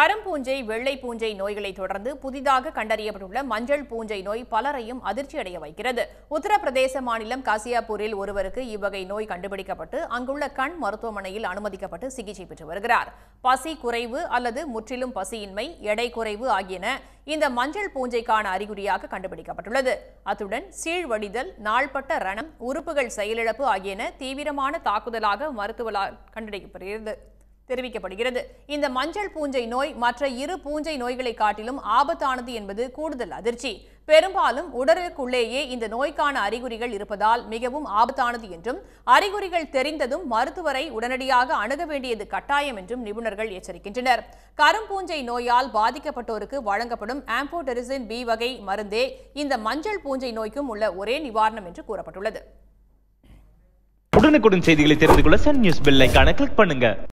கரும்பூஞ்சை வெள்ளை பூஞ்சை நோய்களை தொடர்ந்து புதிதாக கண்டறியப்பட்டுள்ள மஞ்சள் பூஞ்சை நோய் பலரையும் அதிர்ச்சியடைய வைக்கிறது உத்தரப்பிரதேச மாநிலம் காசியாப்பூரில் ஒருவருக்கு இவ்வகை நோய் கண்டுபிடிக்கப்பட்டு அங்குள்ள கண் மருத்துவமனையில் அனுமதிக்கப்பட்டு சிகிச்சை பெற்று வருகிறார் பசி குறைவு அல்லது முற்றிலும் பசியின்மை எடை குறைவு ஆகியன இந்த மஞ்சள் பூஞ்சைக்கான அறிகுறியாக கண்டுபிடிக்கப்பட்டுள்ளது அத்துடன் சீழ்வடிதல் நாள்பட்ட ரணம் உறுப்புகள் செயலிழப்பு ஆகியன தீவிரமான தாக்குதலாக மருத்துவ கண்டறியப்படுகிறது தெரிவிக்கப்படுகிறது இந்த மஞ்சள் பூஞ்சை நோய் மற்ற இரு பூஞ்சை நோய்களை காட்டிலும் ஆபத்தானது என்பது கூடுதல் அதிர்ச்சி பெரும்பாலும் உடலுக்குள்ளேயே இந்த நோய்க்கான அறிகுறிகள் இருப்பதால் மிகவும் ஆபத்தானது என்றும் அறிகுறிகள் தெரிந்ததும் மருத்துவரை உடனடியாக அணுக வேண்டியது கட்டாயம் என்றும் நிபுணர்கள் எச்சரிக்கின்றனர் கரும்பூஞ்சை நோயால் பாதிக்கப்பட்டோருக்கு வழங்கப்படும் ஆம்போடெரிசின் பி வகை மருந்தே இந்த மஞ்சள் பூஞ்சை நோய்க்கும் உள்ள ஒரே நிவாரணம் என்று கூறப்பட்டுள்ளது உடனுக்குடன் செய்திகளை தெரிந்து கொள்ள சன் நியூஸ் கிளிக் பண்ணுங்க